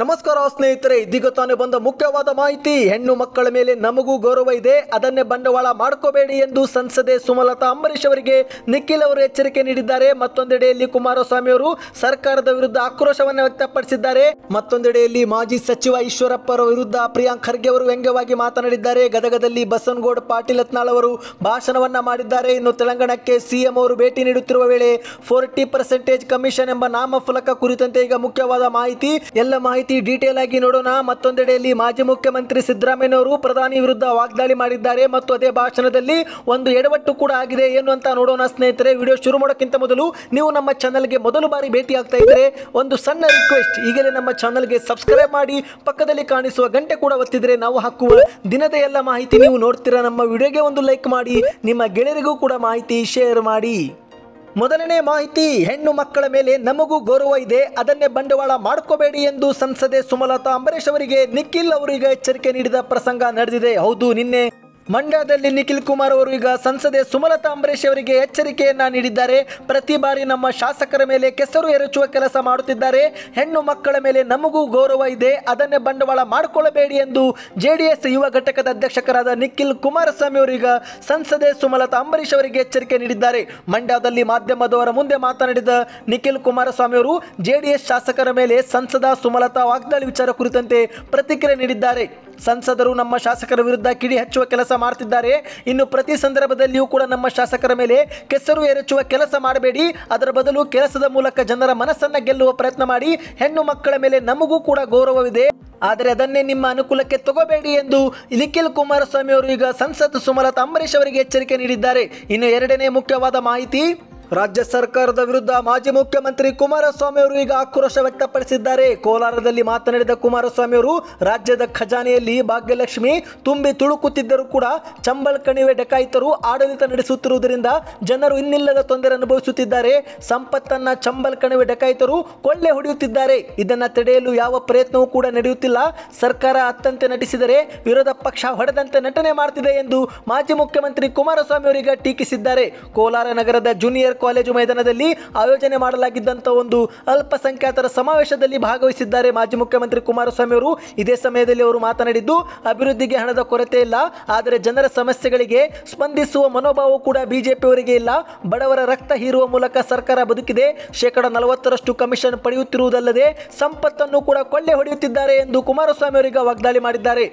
ನಮಸ್ಕಾರ ಸ್ನೇಹಿತರೆ ಇದೀಗ ತಾನೇ ಬಂದ ಮುಖ್ಯವಾದ ಮಾಹಿತಿ ಹೆಣ್ಣು ಮಕ್ಕಳ ಮೇಲೆ ನಮಗೂ ಗೌರವ ಇದೆ ಅದನ್ನೇ ಬಂಡವಾಳ ಮಾಡ್ಕೋಬೇಡಿ ಎಂದು ಸಂಸದೆ ಸುಮಲತಾ ಅಂಬರೀಶ್ ಅವರಿಗೆ ನಿಖಿಲ್ ಅವರು ಎಚ್ಚರಿಕೆ ನೀಡಿದ್ದಾರೆ ಮತ್ತೊಂದೆಡೆಯಲ್ಲಿ ಕುಮಾರಸ್ವಾಮಿ ಅವರು ಸರ್ಕಾರದ ವಿರುದ್ಧ ಆಕ್ರೋಶವನ್ನು ವ್ಯಕ್ತಪಡಿಸಿದ್ದಾರೆ ಮತ್ತೊಂದೆಡೆಯಲ್ಲಿ ಮಾಜಿ ಸಚಿವ ಈಶ್ವರಪ್ಪ ಅವರ ವಿರುದ್ಧ ಪ್ರಿಯಾಂಕ್ ಖರ್ಗೆ ಅವರು ವ್ಯಂಗ್ಯವಾಗಿ ಮಾತನಾಡಿದ್ದಾರೆ ಗದಗದಲ್ಲಿ ಬಸನಗೌಡ ಪಾಟೀಲ್ ಯತ್ನಾಳ್ ಅವರು ಭಾಷಣವನ್ನ ಮಾಡಿದ್ದಾರೆ ಇನ್ನು ತೆಲಂಗಾಣಕ್ಕೆ ಸಿಎಂ ಅವರು ಭೇಟಿ ನೀಡುತ್ತಿರುವ ವೇಳೆ ಫೋರ್ಟಿ ಪರ್ಸೆಂಟೇಜ್ ಕಮಿಷನ್ ಎಂಬ ನಾಮಫಲಕ ಕುರಿತಂತೆ ಈಗ ಮುಖ್ಯವಾದ ಮಾಹಿತಿ ಎಲ್ಲ ಮಾಹಿತಿ ಮಾಹಿತಿ ಡೀಟೇಲ್ ಆಗಿ ನೋಡೋಣ ಮತ್ತೊಂದೆಡೆಯಲ್ಲಿ ಮಾಜಿ ಮುಖ್ಯಮಂತ್ರಿ ಸಿದ್ದರಾಮಯ್ಯ ಅವರು ಪ್ರಧಾನಿ ವಿರುದ್ಧ ವಾಗ್ದಾಳಿ ಮಾಡಿದ್ದಾರೆ ಮತ್ತು ಅದೇ ಭಾಷಣದಲ್ಲಿ ಒಂದು ಎಡವಟ್ಟು ಕೂಡ ಆಗಿದೆ ಏನು ಅಂತ ನೋಡೋಣ ಸ್ನೇಹಿತರೆ ವಿಡಿಯೋ ಶುರು ಮಾಡೋಕ್ಕಿಂತ ಮೊದಲು ನೀವು ನಮ್ಮ ಚಾನಲ್ಗೆ ಮೊದಲು ಬಾರಿ ಭೇಟಿ ಆಗ್ತಾ ಇದ್ದರೆ ಒಂದು ಸಣ್ಣ ರಿಕ್ವೆಸ್ಟ್ ಈಗಲೇ ನಮ್ಮ ಚಾನಲ್ಗೆ ಸಬ್ಸ್ಕ್ರೈಬ್ ಮಾಡಿ ಪಕ್ಕದಲ್ಲಿ ಕಾಣಿಸುವ ಗಂಟೆ ಕೂಡ ಒತ್ತಿದ್ರೆ ನಾವು ಹಾಕುವ ದಿನದ ಎಲ್ಲ ಮಾಹಿತಿ ನೀವು ನೋಡ್ತೀರಾ ನಮ್ಮ ವಿಡಿಯೋಗೆ ಒಂದು ಲೈಕ್ ಮಾಡಿ ನಿಮ್ಮ ಗೆಳೆಯರಿಗೂ ಕೂಡ ಮಾಹಿತಿ ಶೇರ್ ಮಾಡಿ ಮೊದಲನೇ ಮಾಹಿತಿ ಹೆಣ್ಣು ಮಕ್ಕಳ ಮೇಲೆ ನಮಗೂ ಗೌರವ ಇದೆ ಅದನ್ನೇ ಬಂಡವಾಳ ಮಾಡ್ಕೋಬೇಡಿ ಎಂದು ಸಂಸದೆ ಸುಮಲತಾ ಅಂಬರೀಶ್ ಅವರಿಗೆ ನಿಖಿಲ್ ಅವರಿಗೆ ಎಚ್ಚರಿಕೆ ನೀಡಿದ ಪ್ರಸಂಗ ನಡೆದಿದೆ ಹೌದು ನಿನ್ನೆ ಮಂಡ್ಯದಲ್ಲಿ ನಿಖಿಲ್ ಕುಮಾರ್ ಅವರು ಈಗ ಸಂಸದೆ ಸುಮಲತಾ ಅಂಬರೀಶ್ ಅವರಿಗೆ ಎಚ್ಚರಿಕೆಯನ್ನ ನೀಡಿದ್ದಾರೆ ಪ್ರತಿ ಬಾರಿ ನಮ್ಮ ಶಾಸಕರ ಮೇಲೆ ಕೆಸರು ಎರಚುವ ಕೆಲಸ ಮಾಡುತ್ತಿದ್ದಾರೆ ಹೆಣ್ಣು ಮಕ್ಕಳ ಮೇಲೆ ನಮಗೂ ಗೌರವ ಇದೆ ಅದನ್ನೇ ಬಂಡವಾಳ ಮಾಡಿಕೊಳ್ಳಬೇಡಿ ಎಂದು ಜೆಡಿಎಸ್ ಯುವ ಘಟಕದ ಅಧ್ಯಕ್ಷಕರಾದ ನಿಖಿಲ್ ಕುಮಾರಸ್ವಾಮಿ ಅವರೀಗ ಸಂಸದೆ ಸುಮಲತಾ ಅಂಬರೀಶ್ ಅವರಿಗೆ ಎಚ್ಚರಿಕೆ ನೀಡಿದ್ದಾರೆ ಮಂಡ್ಯದಲ್ಲಿ ಮಾಧ್ಯಮದವರ ಮುಂದೆ ಮಾತನಾಡಿದ ನಿಖಿಲ್ ಕುಮಾರಸ್ವಾಮಿ ಅವರು ಜೆಡಿಎಸ್ ಶಾಸಕರ ಮೇಲೆ ಸಂಸದ ಸುಮಲತಾ ವಾಗ್ದಾಳಿ ವಿಚಾರ ಕುರಿತಂತೆ ಪ್ರತಿಕ್ರಿಯೆ ನೀಡಿದ್ದಾರೆ ಸಂಸದರು ನಮ್ಮ ಶಾಸಕರ ವಿರುದ್ಧ ಕಿಡಿ ಹಚ್ಚುವ ಕೆಲಸ ಮಾಡ್ತಿದ್ದಾರೆ ಇನ್ನು ಪ್ರತಿ ಸಂದರ್ಭದಲ್ಲಿಯೂ ಕೂಡ ನಮ್ಮ ಶಾಸಕರ ಮೇಲೆ ಕೆಸರು ಎರಚುವ ಕೆಲಸ ಮಾಡಬೇಡಿ ಅದರ ಬದಲು ಕೆಲಸದ ಮೂಲಕ ಜನರ ಮನಸ್ಸನ್ನ ಗೆಲ್ಲುವ ಪ್ರಯತ್ನ ಮಾಡಿ ಹೆಣ್ಣು ಮಕ್ಕಳ ಮೇಲೆ ನಮಗೂ ಕೂಡ ಗೌರವವಿದೆ ಆದರೆ ಅದನ್ನೇ ನಿಮ್ಮ ಅನುಕೂಲಕ್ಕೆ ತಗೋಬೇಡಿ ಎಂದು ನಿಖಿಲ್ ಕುಮಾರಸ್ವಾಮಿ ಅವರು ಈಗ ಸಂಸತ್ ಸುಮಲತಾ ಅಂಬರೀಶ್ ಅವರಿಗೆ ಎಚ್ಚರಿಕೆ ನೀಡಿದ್ದಾರೆ ಇನ್ನು ಎರಡನೇ ಮುಖ್ಯವಾದ ಮಾಹಿತಿ ರಾಜ್ಯ ಸರ್ಕಾರದ ವಿರುದ್ಧ ಮಾಜಿ ಮುಖ್ಯಮಂತ್ರಿ ಕುಮಾರಸ್ವಾಮಿ ಅವರು ಈಗ ಆಕ್ರೋಶ ವ್ಯಕ್ತಪಡಿಸಿದ್ದಾರೆ ಕೋಲಾರದಲ್ಲಿ ಮಾತನಾಡಿದ ಕುಮಾರಸ್ವಾಮಿ ಅವರು ರಾಜ್ಯದ ಖಜಾನೆಯಲ್ಲಿ ಭಾಗ್ಯಲಕ್ಷ್ಮಿ ತುಂಬಿ ತುಳುಕುತ್ತಿದ್ದರೂ ಕೂಡ ಚಂಬಲ್ ಕಣಿವೆ ಡಕಾಯಿತರು ಆಡಳಿತ ನಡೆಸುತ್ತಿರುವುದರಿಂದ ಜನರು ಇನ್ನಿಲ್ಲದ ತೊಂದರೆ ಅನುಭವಿಸುತ್ತಿದ್ದಾರೆ ಸಂಪತ್ತನ್ನ ಚಂಬಲ್ ಕಣಿವೆ ಡಕಾಯಿತರು ಕೊಳ್ಳೆ ಹೊಡೆಯುತ್ತಿದ್ದಾರೆ ಇದನ್ನು ತಡೆಯಲು ಯಾವ ಪ್ರಯತ್ನವೂ ಕೂಡ ನಡೆಯುತ್ತಿಲ್ಲ ಸರ್ಕಾರ ಅತ್ತಂತೆ ನಟಿಸಿದರೆ ವಿರೋಧ ಪಕ್ಷ ಹೊಡೆದಂತೆ ನಟನೆ ಮಾಡುತ್ತಿದೆ ಎಂದು ಮಾಜಿ ಮುಖ್ಯಮಂತ್ರಿ ಕುಮಾರಸ್ವಾಮಿ ಅವರಿಗೆ ಟೀಕಿಸಿದ್ದಾರೆ ಕೋಲಾರ ನಗರದ ಜೂನಿಯರ್ ಕಾಲೇಜು ಮೈದಾನದಲ್ಲಿ ಆಯೋಜನೆ ಮಾಡಲಾಗಿದ್ದಂತಹ ಒಂದು ಅಲ್ಪಸಂಖ್ಯಾತರ ಸಮಾವೇಶದಲ್ಲಿ ಭಾಗವಹಿಸಿದ್ದಾರೆ ಮಾಜಿ ಮುಖ್ಯಮಂತ್ರಿ ಕುಮಾರಸ್ವಾಮಿ ಅವರು ಇದೇ ಸಮಯದಲ್ಲಿ ಅವರು ಮಾತನಾಡಿದ್ದು ಅಭಿವೃದ್ಧಿಗೆ ಹಣದ ಕೊರತೆ ಇಲ್ಲ ಆದರೆ ಜನರ ಸಮಸ್ಯೆಗಳಿಗೆ ಸ್ಪಂದಿಸುವ ಮನೋಭಾವ ಕೂಡ ಬಿಜೆಪಿ ಅವರಿಗೆ ಇಲ್ಲ ಬಡವರ ರಕ್ತ ಹೀರುವ ಮೂಲಕ ಸರ್ಕಾರ ಬದುಕಿದೆ ಶೇಕಡ ನಲವತ್ತರಷ್ಟು ಕಮಿಷನ್ ಪಡೆಯುತ್ತಿರುವುದಲ್ಲದೆ ಸಂಪತ್ತನ್ನು ಕೂಡ ಕೊಳ್ಳೆ ಹೊಡೆಯುತ್ತಿದ್ದಾರೆ ಎಂದು ಕುಮಾರಸ್ವಾಮಿ ಅವರಿಗೆ ವಾಗ್ದಾಳಿ ಮಾಡಿದ್ದಾರೆ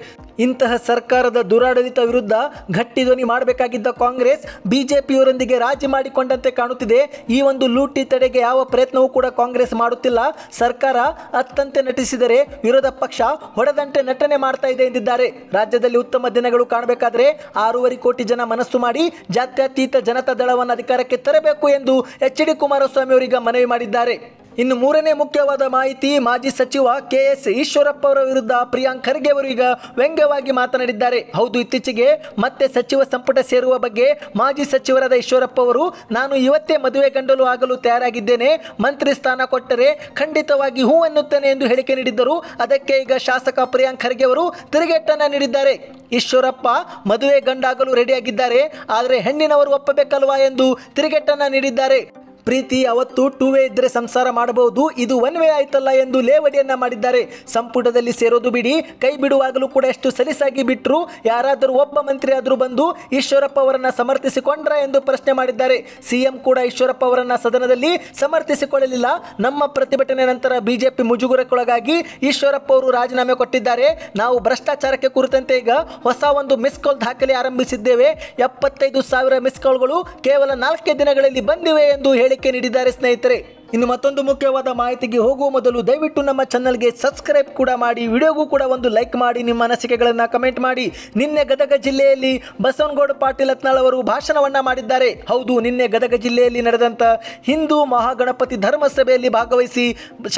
ಇಂತಹ ಸರ್ಕಾರದ ದುರಾಡಳಿತ ವಿರುದ್ಧ ಗಟ್ಟಿ ಧ್ವನಿ ಮಾಡಬೇಕಾಗಿದ್ದ ಕಾಂಗ್ರೆಸ್ ಬಿಜೆಪಿಯವರೊಂದಿಗೆ ರಾಜಿ ಮಾಡಿಕೊಂಡಂತೆ ಕಾಣುತ್ತಿದೆ ನಡೆಯುತ್ತಿದೆ ಈ ಒಂದು ಲೂಟಿ ತಡೆಗೆ ಯಾವ ಪ್ರಯತ್ನವೂ ಕೂಡ ಕಾಂಗ್ರೆಸ್ ಮಾಡುತ್ತಿಲ್ಲ ಸರ್ಕಾರ ಅತ್ತಂತೆ ನಟಿಸಿದರೆ ವಿರೋಧ ಪಕ್ಷ ಹೊಡೆದಂತೆ ನಟನೆ ಮಾಡ್ತಾ ಇದೆ ಎಂದಿದ್ದಾರೆ ರಾಜ್ಯದಲ್ಲಿ ಉತ್ತಮ ದಿನಗಳು ಕಾಣಬೇಕಾದರೆ ಆರೂವರೆ ಕೋಟಿ ಜನ ಮನಸ್ಸು ಮಾಡಿ ಜಾತ್ಯತೀತ ಜನತಾ ದಳವನ್ನು ಅಧಿಕಾರಕ್ಕೆ ತರಬೇಕು ಎಂದು ಎಚ್ ಡಿ ಕುಮಾರಸ್ವಾಮಿ ಅವರಿಗೆ ಮನವಿ ಮಾಡಿದ್ದಾರೆ ಇನ್ನು ಮೂರನೇ ಮುಖ್ಯವಾದ ಮಾಹಿತಿ ಮಾಜಿ ಸಚಿವ ಕೆ ಎಸ್ ಈಶ್ವರಪ್ಪ ಅವರ ವಿರುದ್ಧ ಪ್ರಿಯಾಂಕ್ ಖರ್ಗೆ ಅವರು ಈಗ ವ್ಯಂಗ್ಯವಾಗಿ ಮಾತನಾಡಿದ್ದಾರೆ ಹೌದು ಇತ್ತೀಚೆಗೆ ಮತ್ತೆ ಸಚಿವ ಸಂಪುಟ ಸೇರುವ ಬಗ್ಗೆ ಮಾಜಿ ಸಚಿವರಾದ ಈಶ್ವರಪ್ಪ ಅವರು ನಾನು ಇವತ್ತೇ ಮದುವೆ ಗಂಡಲು ಆಗಲು ತಯಾರಾಗಿದ್ದೇನೆ ಮಂತ್ರಿ ಸ್ಥಾನ ಕೊಟ್ಟರೆ ಖಂಡಿತವಾಗಿ ಹೂ ಎನ್ನುತ್ತೇನೆ ಎಂದು ಹೇಳಿಕೆ ನೀಡಿದ್ದರು ಅದಕ್ಕೆ ಈಗ ಶಾಸಕ ಪ್ರಿಯಾಂಕ್ ಖರ್ಗೆ ಅವರು ತಿರುಗೇಟನ್ನು ನೀಡಿದ್ದಾರೆ ಈಶ್ವರಪ್ಪ ಮದುವೆ ಗಂಡಾಗಲು ರೆಡಿಯಾಗಿದ್ದಾರೆ ಆದರೆ ಹೆಣ್ಣಿನವರು ಒಪ್ಪಬೇಕಲ್ವಾ ಎಂದು ತಿರುಗೇಟನ್ನು ನೀಡಿದ್ದಾರೆ ಪ್ರೀತಿ ಅವತ್ತು ಟೂ ವೇ ಇದ್ರೆ ಸಂಸಾರ ಮಾಡಬಹುದು ಇದು ಒನ್ ವೇ ಆಯ್ತಲ್ಲ ಎಂದು ಲೇವಡಿಯನ್ನ ಮಾಡಿದ್ದಾರೆ ಸಂಪುಟದಲ್ಲಿ ಸೇರೋದು ಬಿಡಿ ಕೈ ಬಿಡುವಾಗಲೂ ಕೂಡ ಎಷ್ಟು ಸಲೀಸಾಗಿ ಬಿಟ್ಟರು ಯಾರಾದರೂ ಒಬ್ಬ ಮಂತ್ರಿ ಆದರೂ ಬಂದು ಈಶ್ವರಪ್ಪ ಅವರನ್ನ ಸಮರ್ಥಿಸಿಕೊಂಡ್ರ ಎಂದು ಪ್ರಶ್ನೆ ಮಾಡಿದ್ದಾರೆ ಸಿಎಂ ಕೂಡ ಈಶ್ವರಪ್ಪ ಅವರನ್ನ ಸದನದಲ್ಲಿ ಸಮರ್ಥಿಸಿಕೊಳ್ಳಲಿಲ್ಲ ನಮ್ಮ ಪ್ರತಿಭಟನೆ ನಂತರ ಬಿಜೆಪಿ ಮುಜುಗುರಕ್ಕೊಳಗಾಗಿ ಈಶ್ವರಪ್ಪ ಅವರು ರಾಜೀನಾಮೆ ಕೊಟ್ಟಿದ್ದಾರೆ ನಾವು ಭ್ರಷ್ಟಾಚಾರಕ್ಕೆ ಕುರಿತಂತೆ ಈಗ ಹೊಸ ಒಂದು ಮಿಸ್ ಕಾಲ್ ದಾಖಲೆ ಆರಂಭಿಸಿದ್ದೇವೆ ಎಪ್ಪತ್ತೈದು ಸಾವಿರ ಮಿಸ್ ಕಾಲ್ಗಳು ಕೇವಲ ನಾಲ್ಕೇ ದಿನಗಳಲ್ಲಿ ಬಂದಿವೆ ಎಂದು ಹೇಳಿ ಹೇಳಿಕೆ ನೀಡಿದ್ದಾರೆ ಸ್ನೇಹಿತರೆ ಇನ್ನು ಮತ್ತೊಂದು ಮುಖ್ಯವಾದ ಮಾಹಿತಿಗೆ ಹೋಗುವ ಮೊದಲು ದಯವಿಟ್ಟು ನಮ್ಮ ಚಾನಲ್ಗೆ ಸಬ್ಸ್ಕ್ರೈಬ್ ಕೂಡ ಮಾಡಿ ವಿಡಿಯೋಗೂ ಕೂಡ ಒಂದು ಲೈಕ್ ಮಾಡಿ ನಿಮ್ಮ ಅನಿಸಿಕೆಗಳನ್ನು ಕಮೆಂಟ್ ಮಾಡಿ ನಿನ್ನೆ ಗದಗ ಜಿಲ್ಲೆಯಲ್ಲಿ ಬಸವನಗೌಡ ಪಾಟೀಲ್ ಹತ್ನಾಳ್ ಅವರು ಭಾಷಣವನ್ನು ಮಾಡಿದ್ದಾರೆ ಹೌದು ನಿನ್ನೆ ಗದಗ ಜಿಲ್ಲೆಯಲ್ಲಿ ನಡೆದಂಥ ಹಿಂದೂ ಮಹಾಗಣಪತಿ ಧರ್ಮಸಭೆಯಲ್ಲಿ ಭಾಗವಹಿಸಿ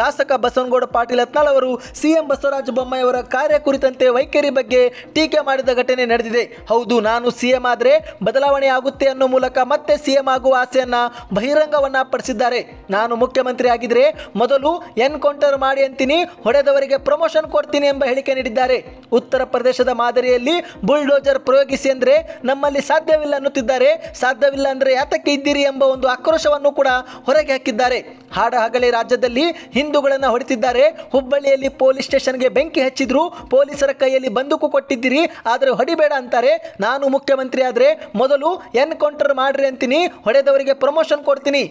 ಶಾಸಕ ಬಸವನಗೌಡ ಪಾಟೀಲ್ ಹತ್ನಾಳ್ ಅವರು ಸಿಎಂ ಬಸವರಾಜ ಬೊಮ್ಮಾಯಿಯವರ ಕಾರ್ಯ ಕುರಿತಂತೆ ವೈಖರಿ ಬಗ್ಗೆ ಟೀಕೆ ಮಾಡಿದ ಘಟನೆ ನಡೆದಿದೆ ಹೌದು ನಾನು ಸಿಎಂ ಆದರೆ ಬದಲಾವಣೆ ಆಗುತ್ತೆ ಅನ್ನೋ ಮೂಲಕ ಮತ್ತೆ ಸಿಎಂ ಆಗುವ ಆಸೆಯನ್ನು ಬಹಿರಂಗವನ್ನ ಪಡಿಸಿದ್ದಾರೆ ನಾನು ಮುಖ್ಯಮಂತ್ರಿ ಆಗಿದ್ರೆ ಮೊದಲು ಎನ್ಕೌಂಟರ್ ಮಾಡಿ ಅಂತೀನಿ ಹೊಡೆದವರಿಗೆ ಪ್ರಮೋಷನ್ ಕೊಡ್ತೀನಿ ಎಂಬ ಹೇಳಿಕೆ ನೀಡಿದ್ದಾರೆ ಉತ್ತರ ಪ್ರದೇಶದ ಮಾದರಿಯಲ್ಲಿ ಬುಲ್ಡೋಜರ್ ಪ್ರಯೋಗಿಸಿ ಅಂದರೆ ನಮ್ಮಲ್ಲಿ ಸಾಧ್ಯವಿಲ್ಲ ಅನ್ನುತ್ತಿದ್ದಾರೆ ಸಾಧ್ಯವಿಲ್ಲ ಅಂದರೆ ಯಾತಕ್ಕೆ ಇದ್ದೀರಿ ಎಂಬ ಒಂದು ಆಕ್ರೋಶವನ್ನು ಕೂಡ ಹೊರಗೆ ಹಾಕಿದ್ದಾರೆ ಹಾಡ ರಾಜ್ಯದಲ್ಲಿ ಹಿಂದೂಗಳನ್ನು ಹೊಡೆತಿದ್ದಾರೆ ಹುಬ್ಬಳ್ಳಿಯಲ್ಲಿ ಪೊಲೀಸ್ ಸ್ಟೇಷನ್ಗೆ ಬೆಂಕಿ ಹಚ್ಚಿದ್ರು ಪೊಲೀಸರ ಕೈಯಲ್ಲಿ ಬಂದೂಕು ಕೊಟ್ಟಿದ್ದೀರಿ ಆದರೆ ಹೊಡಿಬೇಡ ಅಂತಾರೆ ನಾನು ಮುಖ್ಯಮಂತ್ರಿ ಆದರೆ ಮೊದಲು ಎನ್ಕೌಂಟರ್ ಮಾಡ್ರಿ ಅಂತೀನಿ ಹೊಡೆದವರಿಗೆ ಪ್ರಮೋಷನ್ ಕೊಡ್ತೀನಿ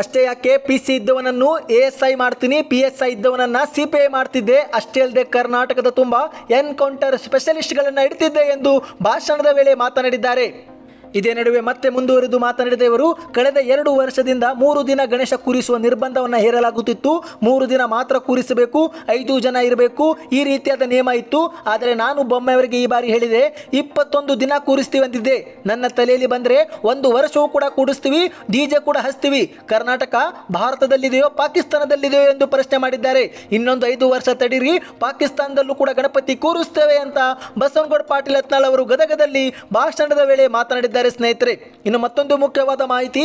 ಅಷ್ಟೇ ಯಾಕೆ ಪಿ ಸಿ ಇದ್ದವನನ್ನು ಎ ಎಸ್ ಐ ಮಾಡ್ತೀನಿ ಪಿ ಎಸ್ ಐ ಇದ್ದವನನ್ನು ಸಿ ಐ ಮಾಡ್ತಿದ್ದೆ ಅಷ್ಟೇ ಅಲ್ಲದೆ ಕರ್ನಾಟಕದ ತುಂಬ ಎನ್ಕೌಂಟರ್ ಸ್ಪೆಷಲಿಸ್ಟ್ಗಳನ್ನು ಇಡ್ತಿದ್ದೆ ಎಂದು ಭಾಷಣದ ವೇಳೆ ಮಾತನಾಡಿದ್ದಾರೆ ಇದೇ ನಡುವೆ ಮತ್ತೆ ಮುಂದುವರಿದು ಮಾತನಾಡಿದ ಇವರು ಕಳೆದ ಎರಡು ವರ್ಷದಿಂದ ಮೂರು ದಿನ ಗಣೇಶ ಕೂರಿಸುವ ನಿರ್ಬಂಧವನ್ನು ಹೇರಲಾಗುತ್ತಿತ್ತು ಮೂರು ದಿನ ಮಾತ್ರ ಕೂರಿಸಬೇಕು ಐದು ಜನ ಇರಬೇಕು ಈ ರೀತಿಯಾದ ನಿಯಮ ಇತ್ತು ಆದರೆ ನಾನು ಬೊಮ್ಮೆಯವರಿಗೆ ಈ ಬಾರಿ ಹೇಳಿದೆ ಇಪ್ಪತ್ತೊಂದು ದಿನ ಕೂರಿಸ್ತೀವಿ ನನ್ನ ತಲೆಯಲ್ಲಿ ಬಂದರೆ ಒಂದು ವರ್ಷವೂ ಕೂಡ ಕೂಡಿಸ್ತೀವಿ ಡಿಜೆ ಕೂಡ ಹಸ್ತೀವಿ ಕರ್ನಾಟಕ ಭಾರತದಲ್ಲಿದೆಯೋ ಪಾಕಿಸ್ತಾನದಲ್ಲಿದೆಯೋ ಎಂದು ಪ್ರಶ್ನೆ ಮಾಡಿದ್ದಾರೆ ಇನ್ನೊಂದು ಐದು ವರ್ಷ ತಡೀರಿ ಪಾಕಿಸ್ತಾನದಲ್ಲೂ ಕೂಡ ಗಣಪತಿ ಕೂರಿಸ್ತೇವೆ ಅಂತ ಬಸವನಗೌಡ ಪಾಟೀಲ್ ಅತ್ನಾಳ್ ಅವರು ಗದಗದಲ್ಲಿ ಭಾಷಣದ ವೇಳೆ ಮಾತನಾಡಿದ್ದಾರೆ ಸ್ನೇಹಿತರೆ ಇನ್ನು ಮತ್ತೊಂದು ಮುಖ್ಯವಾದ ಮಾಹಿತಿ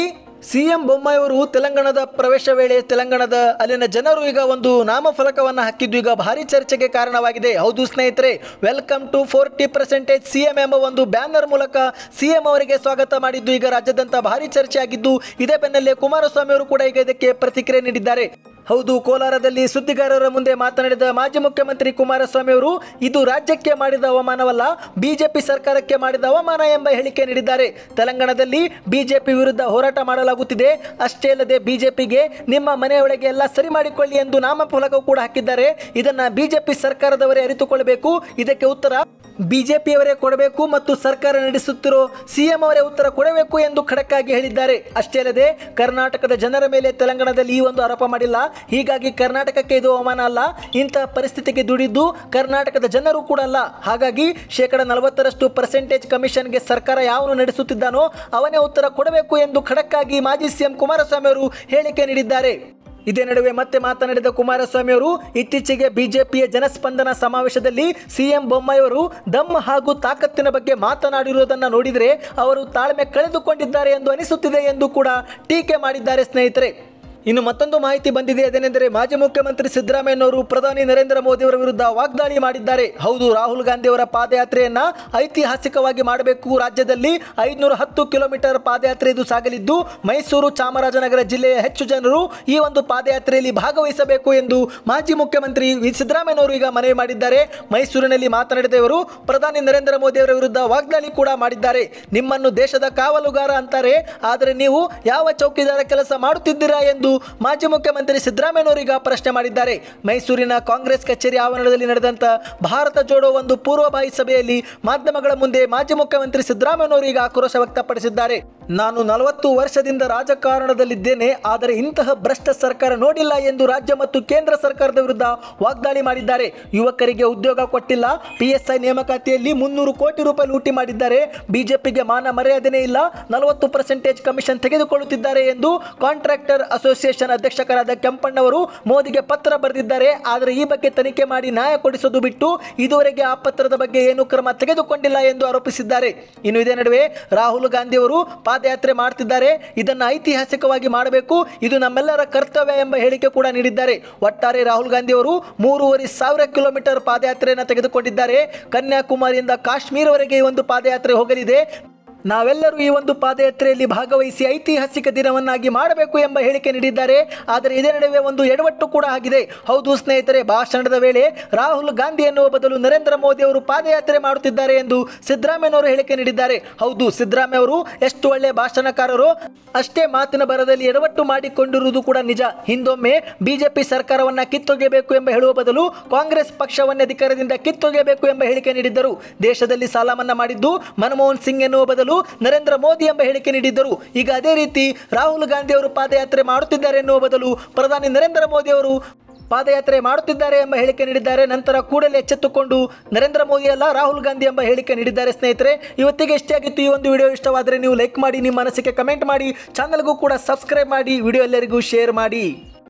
ಸಿಎಂ ಬೊಮ್ಮಾಯಿಯವರು ತೆಲಂಗಾಣದ ಪ್ರವೇಶ ವೇಳೆ ತೆಲಂಗಾಣದ ಅಲ್ಲಿನ ಜನರು ಈಗ ಒಂದು ನಾಮಫಲಕವನ್ನು ಹಾಕಿದ್ದು ಈಗ ಭಾರಿ ಚರ್ಚೆಗೆ ಕಾರಣವಾಗಿದೆ ಹೌದು ಸ್ನೇಹಿತರೆ welcome to forty percentage CM ಎಂಬ ಒಂದು ಬ್ಯಾನರ್ ಮೂಲಕ ಸಿಎಂ ಅವರಿಗೆ ಸ್ವಾಗತ ಮಾಡಿದ್ದು ಈಗ ರಾಜ್ಯಾದ್ಯಂತ ಭಾರಿ ಚರ್ಚೆ ಆಗಿದ್ದು ಇದೇ ಬೆನ್ನಲ್ಲೇ ಕುಮಾರಸ್ವಾಮಿ ಅವರು ಕೂಡ ಈಗ ಇದಕ್ಕೆ ಪ್ರತಿಕ್ರಿಯೆ ನೀಡಿದ್ದಾರೆ ಹೌದು ಕೋಲಾರದಲ್ಲಿ ಸುದ್ದಿಗಾರರ ಮುಂದೆ ಮಾತನಾಡಿದ ಮಾಜಿ ಮುಖ್ಯಮಂತ್ರಿ ಕುಮಾರಸ್ವಾಮಿ ಅವರು ಇದು ರಾಜ್ಯಕ್ಕೆ ಮಾಡಿದ ಅವಮಾನವಲ್ಲ ಬಿಜೆಪಿ ಸರ್ಕಾರಕ್ಕೆ ಮಾಡಿದ ಅವಮಾನ ಎಂಬ ಹೇಳಿಕೆ ನೀಡಿದ್ದಾರೆ ತೆಲಂಗಾಣದಲ್ಲಿ ಬಿಜೆಪಿ ವಿರುದ್ಧ ಹೋರಾಟ ಮಾಡಲಾಗುತ್ತಿದೆ ಅಷ್ಟೇ ಅಲ್ಲದೆ ಬಿಜೆಪಿಗೆ ನಿಮ್ಮ ಮನೆಯೊಳಗೆ ಎಲ್ಲ ಸರಿ ಮಾಡಿಕೊಳ್ಳಿ ಎಂದು ನಾಮಫಲಕ ಕೂಡ ಹಾಕಿದ್ದಾರೆ ಇದನ್ನು ಬಿಜೆಪಿ ಸರ್ಕಾರದವರೇ ಅರಿತುಕೊಳ್ಳಬೇಕು ಇದಕ್ಕೆ ಉತ್ತರ ಬಿಜೆಪಿಯವರೇ ಕೊಡಬೇಕು ಮತ್ತು ಸರ್ಕಾರ ನಡೆಸುತ್ತಿರೋ ಸಿಎಂ ಅವರೇ ಉತ್ತರ ಕೊಡಬೇಕು ಎಂದು ಖಡಕ್ಕಾಗಿ ಹೇಳಿದ್ದಾರೆ ಅಷ್ಟೇ ಅಲ್ಲದೆ ಕರ್ನಾಟಕದ ಜನರ ಮೇಲೆ ತೆಲಂಗಾಣದಲ್ಲಿ ಈ ಒಂದು ಆರೋಪ ಮಾಡಿಲ್ಲ ಹೀಗಾಗಿ ಕರ್ನಾಟಕಕ್ಕೆ ಇದು ಅವಮಾನ ಅಲ್ಲ ಇಂತಹ ಪರಿಸ್ಥಿತಿಗೆ ದುಡಿದ್ದು ಕರ್ನಾಟಕದ ಜನರು ಕೂಡ ಅಲ್ಲ ಹಾಗಾಗಿ ಶೇಕಡ ನಲವತ್ತರಷ್ಟು ಪರ್ಸೆಂಟೇಜ್ ಕಮಿಷನ್ಗೆ ಸರ್ಕಾರ ಯಾವನು ನಡೆಸುತ್ತಿದ್ದಾನೋ ಅವನೇ ಉತ್ತರ ಕೊಡಬೇಕು ಎಂದು ಖಡಕ್ಕಾಗಿ ಮಾಜಿ ಸಿಎಂ ಕುಮಾರಸ್ವಾಮಿ ಅವರು ಹೇಳಿಕೆ ನೀಡಿದ್ದಾರೆ ಇದೇ ನಡುವೆ ಮತ್ತೆ ಮಾತನಾಡಿದ ಕುಮಾರಸ್ವಾಮಿ ಅವರು ಇತ್ತೀಚೆಗೆ ಬಿಜೆಪಿಯ ಜನಸ್ಪಂದನ ಸಮಾವೇಶದಲ್ಲಿ ಸಿಎಂ ಬೊಮ್ಮಾಯಿಯವರು ದಮ್ ಹಾಗೂ ತಾಕತ್ತಿನ ಬಗ್ಗೆ ಮಾತನಾಡಿರುವುದನ್ನು ನೋಡಿದರೆ ಅವರು ತಾಳ್ಮೆ ಕಳೆದುಕೊಂಡಿದ್ದಾರೆ ಎಂದು ಅನಿಸುತ್ತಿದೆ ಎಂದು ಕೂಡ ಟೀಕೆ ಮಾಡಿದ್ದಾರೆ ಸ್ನೇಹಿತರೆ ಇನ್ನು ಮತ್ತೊಂದು ಮಾಹಿತಿ ಬಂದಿದೆ ಅದೇನೆಂದರೆ ಮಾಜಿ ಮುಖ್ಯಮಂತ್ರಿ ಸಿದ್ದರಾಮಯ್ಯನವರು ಪ್ರಧಾನಿ ನರೇಂದ್ರ ಮೋದಿಯವರ ವಿರುದ್ಧ ವಾಗ್ದಾಳಿ ಮಾಡಿದ್ದಾರೆ ಹೌದು ರಾಹುಲ್ ಗಾಂಧಿಯವರ ಪಾದಯಾತ್ರೆಯನ್ನ ಐತಿಹಾಸಿಕವಾಗಿ ಮಾಡಬೇಕು ರಾಜ್ಯದಲ್ಲಿ ಐದುನೂರ ಹತ್ತು ಕಿಲೋಮೀಟರ್ ಪಾದಯಾತ್ರೆ ಇದು ಸಾಗಲಿದ್ದು ಮೈಸೂರು ಚಾಮರಾಜನಗರ ಜಿಲ್ಲೆಯ ಹೆಚ್ಚು ಜನರು ಈ ಒಂದು ಪಾದಯಾತ್ರೆಯಲ್ಲಿ ಭಾಗವಹಿಸಬೇಕು ಎಂದು ಮಾಜಿ ಮುಖ್ಯಮಂತ್ರಿ ಸಿದ್ದರಾಮಯ್ಯನವರು ಈಗ ಮನವಿ ಮಾಡಿದ್ದಾರೆ ಮೈಸೂರಿನಲ್ಲಿ ಮಾತನಾಡಿದವರು ಇವರು ಪ್ರಧಾನಿ ನರೇಂದ್ರ ಮೋದಿಯವರ ವಿರುದ್ಧ ವಾಗ್ದಾಳಿ ಕೂಡ ಮಾಡಿದ್ದಾರೆ ನಿಮ್ಮನ್ನು ದೇಶದ ಕಾವಲುಗಾರ ಅಂತಾರೆ ಆದರೆ ನೀವು ಯಾವ ಚೌಕಿದಾರ ಕೆಲಸ ಮಾಡುತ್ತಿದ್ದೀರಾ ಎಂದು ಮಾಜಿ ಮುಖ್ಯಮಂತ್ರಿ ಸಿದ್ದರಾಮಯ್ಯನವರಿಗ ಪ್ರಶ್ನೆ ಮಾಡಿದ್ದಾರೆ ಮೈಸೂರಿನ ಕಾಂಗ್ರೆಸ್ ಕಚೇರಿ ಆವರಣದಲ್ಲಿ ನಡೆದಂತ ಭಾರತ ಜೋಡೋ ಒಂದು ಪೂರ್ವಭಾವಿ ಸಭೆಯಲ್ಲಿ ಮಾಧ್ಯಮಗಳ ಮುಂದೆ ಮಾಜಿ ಮುಖ್ಯಮಂತ್ರಿ ಸಿದ್ದರಾಮಯ್ಯ ಆಕ್ರೋಶ ವ್ಯಕ್ತಪಡಿಸಿದ್ದಾರೆ ನಾನು ನಲವತ್ತು ವರ್ಷದಿಂದ ರಾಜಕಾರಣದಲ್ಲಿದ್ದೇನೆ ಆದರೆ ಇಂತಹ ಭ್ರಷ್ಟ ಸರ್ಕಾರ ನೋಡಿಲ್ಲ ಎಂದು ರಾಜ್ಯ ಮತ್ತು ಕೇಂದ್ರ ಸರ್ಕಾರದ ವಿರುದ್ಧ ವಾಗ್ದಾಳಿ ಮಾಡಿದ್ದಾರೆ ಯುವಕರಿಗೆ ಉದ್ಯೋಗ ಕೊಟ್ಟಿಲ್ಲ ಪಿಎಸ್ಐ ನೇಮಕಾತಿಯಲ್ಲಿ ಮುನ್ನೂರು ಕೋಟಿ ರೂಪಾಯಿ ಲೂಟಿ ಮಾಡಿದ್ದಾರೆ ಬಿಜೆಪಿಗೆ ಮಾನ ಮರ್ಯಾದೆನೇ ಇಲ್ಲ ನಲವತ್ತು ಪರ್ಸೆಂಟೇಜ್ ಕಮಿಷನ್ ತೆಗೆದುಕೊಳ್ಳುತ್ತಿದ್ದಾರೆ ಎಂದು ಕಾಂಟ್ರಾಕ್ಟರ್ ಅಸೋಸಿಯೇಷನ್ ಅಸೋಸಿಯೇಷನ್ ಅಧ್ಯಕ್ಷಕರಾದ ಕೆಂಪಣ್ಣವರು ಮೋದಿಗೆ ಪತ್ರ ಬರೆದಿದ್ದಾರೆ ಆದರೆ ಈ ಬಗ್ಗೆ ತನಿಖೆ ಮಾಡಿ ನ್ಯಾಯ ಕೊಡಿಸೋದು ಬಿಟ್ಟು ಇದುವರೆಗೆ ಆ ಪತ್ರದ ಬಗ್ಗೆ ಏನು ಕ್ರಮ ತೆಗೆದುಕೊಂಡಿಲ್ಲ ಎಂದು ಆರೋಪಿಸಿದ್ದಾರೆ ಇನ್ನು ಇದೇ ನಡುವೆ ರಾಹುಲ್ ಗಾಂಧಿ ಅವರು ಪಾದಯಾತ್ರೆ ಮಾಡ್ತಿದ್ದಾರೆ ಇದನ್ನು ಐತಿಹಾಸಿಕವಾಗಿ ಮಾಡಬೇಕು ಇದು ನಮ್ಮೆಲ್ಲರ ಕರ್ತವ್ಯ ಎಂಬ ಹೇಳಿಕೆ ಕೂಡ ನೀಡಿದ್ದಾರೆ ಒಟ್ಟಾರೆ ರಾಹುಲ್ ಗಾಂಧಿ ಅವರು ಮೂರುವರೆ ಸಾವಿರ ಕಿಲೋಮೀಟರ್ ಪಾದಯಾತ್ರೆಯನ್ನು ತೆಗೆದುಕೊಂಡಿದ್ದಾರೆ ಕನ್ಯಾಕುಮಾರಿಯಿಂದ ಕಾಶ್ಮೀರವರೆಗೆ ಈ ಒಂದು ಪಾದಯಾತ್ರೆ ಹೋಗಲಿದೆ ನಾವೆಲ್ಲರೂ ಈ ಒಂದು ಪಾದಯಾತ್ರೆಯಲ್ಲಿ ಭಾಗವಹಿಸಿ ಐತಿಹಾಸಿಕ ದಿನವನ್ನಾಗಿ ಮಾಡಬೇಕು ಎಂಬ ಹೇಳಿಕೆ ನೀಡಿದ್ದಾರೆ ಆದರೆ ಇದೇ ನಡುವೆ ಒಂದು ಎಡವಟ್ಟು ಕೂಡ ಆಗಿದೆ ಹೌದು ಸ್ನೇಹಿತರೆ ಭಾಷಣದ ವೇಳೆ ರಾಹುಲ್ ಗಾಂಧಿ ಎನ್ನುವ ಬದಲು ನರೇಂದ್ರ ಮೋದಿ ಅವರು ಪಾದಯಾತ್ರೆ ಮಾಡುತ್ತಿದ್ದಾರೆ ಎಂದು ಸಿದ್ದರಾಮಯ್ಯನವರು ಹೇಳಿಕೆ ನೀಡಿದ್ದಾರೆ ಹೌದು ಸಿದ್ದರಾಮಯ್ಯ ಅವರು ಎಷ್ಟು ಒಳ್ಳೆಯ ಭಾಷಣಕಾರರು ಅಷ್ಟೇ ಮಾತಿನ ಬರದಲ್ಲಿ ಎಡವಟ್ಟು ಮಾಡಿಕೊಂಡಿರುವುದು ಕೂಡ ನಿಜ ಹಿಂದೊಮ್ಮೆ ಬಿಜೆಪಿ ಸರ್ಕಾರವನ್ನು ಕಿತ್ತೊಗೆಯಬೇಕು ಎಂಬ ಹೇಳುವ ಬದಲು ಕಾಂಗ್ರೆಸ್ ಪಕ್ಷವನ್ನೇ ಅಧಿಕಾರದಿಂದ ಕಿತ್ತೊಗೆಯಬೇಕು ಎಂಬ ಹೇಳಿಕೆ ನೀಡಿದ್ದರು ದೇಶದಲ್ಲಿ ಸಾಲ ಮನ್ನಾ ಮಾಡಿದ್ದು ಮನಮೋಹನ್ ಸಿಂಗ್ ಎನ್ನುವ ಬದಲು ಮಾಡಲು ನರೇಂದ್ರ ಮೋದಿ ಎಂಬ ಹೇಳಿಕೆ ನೀಡಿದ್ದರು ಈಗ ಅದೇ ರೀತಿ ರಾಹುಲ್ ಗಾಂಧಿ ಅವರು ಪಾದಯಾತ್ರೆ ಮಾಡುತ್ತಿದ್ದಾರೆ ಎನ್ನುವ ಬದಲು ಪ್ರಧಾನಿ ನರೇಂದ್ರ ಮೋದಿ ಅವರು ಪಾದಯಾತ್ರೆ ಮಾಡುತ್ತಿದ್ದಾರೆ ಎಂಬ ಹೇಳಿಕೆ ನೀಡಿದ್ದಾರೆ ನಂತರ ಕೂಡಲೇ ಎಚ್ಚೆತ್ತುಕೊಂಡು ನರೇಂದ್ರ ಮೋದಿ ಅಲ್ಲ ರಾಹುಲ್ ಗಾಂಧಿ ಎಂಬ ಹೇಳಿಕೆ ನೀಡಿದ್ದಾರೆ ಸ್ನೇಹಿತರೆ ಇವತ್ತಿಗೆ ಇಷ್ಟೇ ಆಗಿತ್ತು ಈ ಒಂದು ವಿಡಿಯೋ ಇಷ್ಟವಾದರೆ ನೀವು ಲೈಕ್ ಮಾಡಿ ನಿಮ್ಮ ಮನಸ್ಸಿಗೆ ಕಮೆಂಟ್ ಮಾಡಿ ಚಾನಲ್ಗೂ ಕೂಡ ಸಬ್ಸ್ಕ್ರೈಬ್ ಮಾಡಿ ವಿಡಿಯೋ ಎಲ್ಲರಿಗೂ ಶೇರ್ ಮಾಡಿ